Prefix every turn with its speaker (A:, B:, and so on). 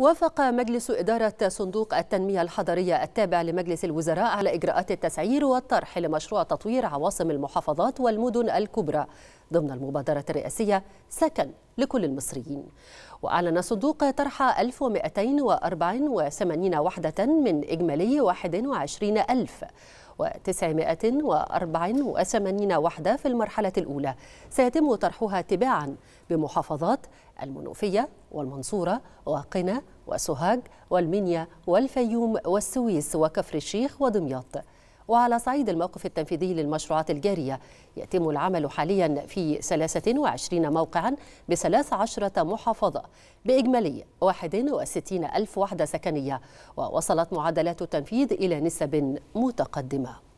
A: وافق مجلس إدارة صندوق التنمية الحضرية التابع لمجلس الوزراء على إجراءات التسعير والطرح لمشروع تطوير عواصم المحافظات والمدن الكبرى ضمن المبادرة الرئاسية سكن لكل المصريين وأعلن صندوق طرح 1284 وحدة من إجمالي الف و984 وحدة في المرحلة الأولى سيتم طرحها تباعا بمحافظات المنوفية والمنصورة وقنا وسوهاج والمنيا والفيوم والسويس وكفر الشيخ ودمياط وعلى صعيد الموقف التنفيذي للمشروعات الجارية يتم العمل حاليا في 23 موقعا ب 13 محافظة بإجمالي 61 ألف وحدة سكنية ووصلت معدلات التنفيذ إلى نسب متقدمة